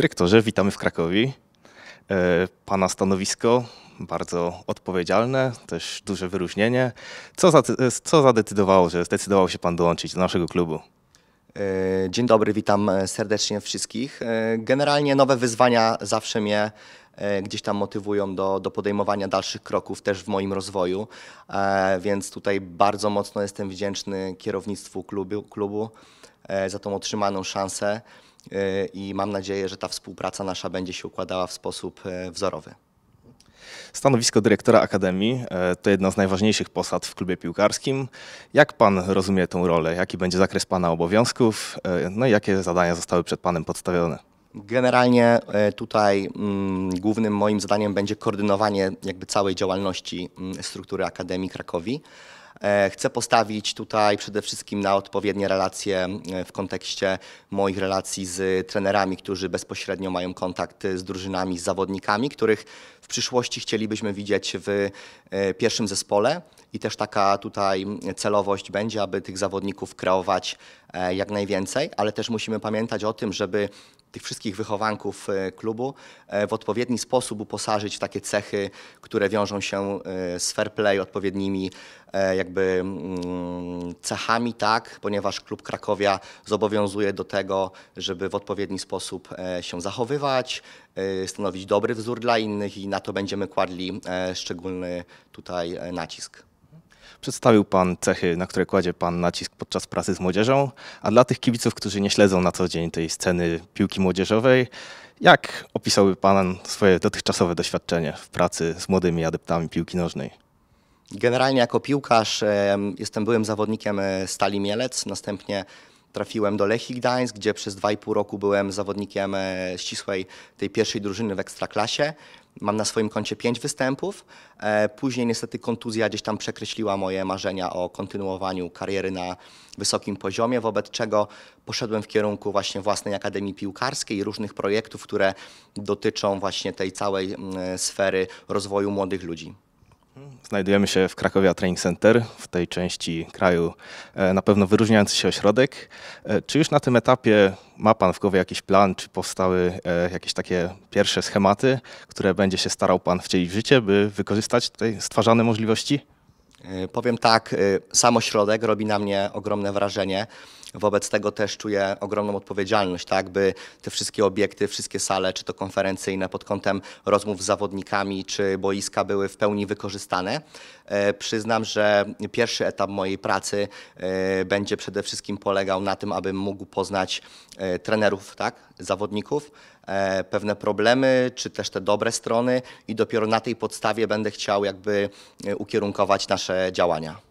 dyrektorze, witamy w Krakowie. Pana stanowisko bardzo odpowiedzialne, też duże wyróżnienie. Co, za, co zadecydowało, że zdecydował się Pan dołączyć do naszego klubu? E, dzień dobry, witam e, serdecznie wszystkich. E, generalnie nowe wyzwania zawsze mnie gdzieś tam motywują do, do podejmowania dalszych kroków też w moim rozwoju, więc tutaj bardzo mocno jestem wdzięczny kierownictwu klubu, klubu za tą otrzymaną szansę i mam nadzieję, że ta współpraca nasza będzie się układała w sposób wzorowy. Stanowisko dyrektora Akademii e, to jedna z najważniejszych posad w klubie piłkarskim. Jak pan rozumie tę rolę? Jaki będzie zakres pana obowiązków? E, no i jakie zadania zostały przed panem podstawione? Generalnie e, tutaj mm, głównym moim zadaniem będzie koordynowanie jakby całej działalności mm, struktury Akademii Krakowi. E, chcę postawić tutaj przede wszystkim na odpowiednie relacje e, w kontekście moich relacji z trenerami, którzy bezpośrednio mają kontakt z drużynami, z zawodnikami, których w przyszłości chcielibyśmy widzieć w pierwszym zespole. I też taka tutaj celowość będzie, aby tych zawodników kreować jak najwięcej, ale też musimy pamiętać o tym, żeby tych wszystkich wychowanków e, klubu e, w odpowiedni sposób uposażyć w takie cechy, które wiążą się e, z fair play, odpowiednimi jakby mm, cechami, tak, ponieważ klub Krakowia zobowiązuje do tego, żeby w odpowiedni sposób się zachowywać, stanowić dobry wzór dla innych i na to będziemy kładli szczególny tutaj nacisk. Przedstawił Pan cechy, na które kładzie Pan nacisk podczas pracy z młodzieżą, a dla tych kibiców, którzy nie śledzą na co dzień tej sceny piłki młodzieżowej, jak opisałby Pan swoje dotychczasowe doświadczenie w pracy z młodymi adeptami piłki nożnej? Generalnie jako piłkarz jestem byłym zawodnikiem e, Stali Mielec, następnie Trafiłem do Lechii Gdańsk, gdzie przez 2,5 roku byłem zawodnikiem e, ścisłej tej pierwszej drużyny w Ekstraklasie. Mam na swoim koncie 5 występów. E, później niestety kontuzja gdzieś tam przekreśliła moje marzenia o kontynuowaniu kariery na wysokim poziomie, wobec czego poszedłem w kierunku właśnie własnej Akademii Piłkarskiej i różnych projektów, które dotyczą właśnie tej całej mm, e, sfery rozwoju młodych ludzi. Znajdujemy się w Krakowia Training Center, w tej części kraju e, na pewno wyróżniający się ośrodek. E, czy już na tym etapie ma Pan w głowie jakiś plan, czy powstały e, jakieś takie pierwsze schematy, które będzie się starał Pan wcielić w życie, by wykorzystać tutaj stwarzane możliwości? Powiem tak, sam ośrodek robi na mnie ogromne wrażenie. Wobec tego też czuję ogromną odpowiedzialność, tak, by te wszystkie obiekty, wszystkie sale, czy to konferencyjne pod kątem rozmów z zawodnikami, czy boiska były w pełni wykorzystane. E, przyznam, że pierwszy etap mojej pracy e, będzie przede wszystkim polegał na tym, abym mógł poznać e, trenerów, tak, zawodników, e, pewne problemy, czy też te dobre strony i dopiero na tej podstawie będę chciał jakby e, ukierunkować nasze działania.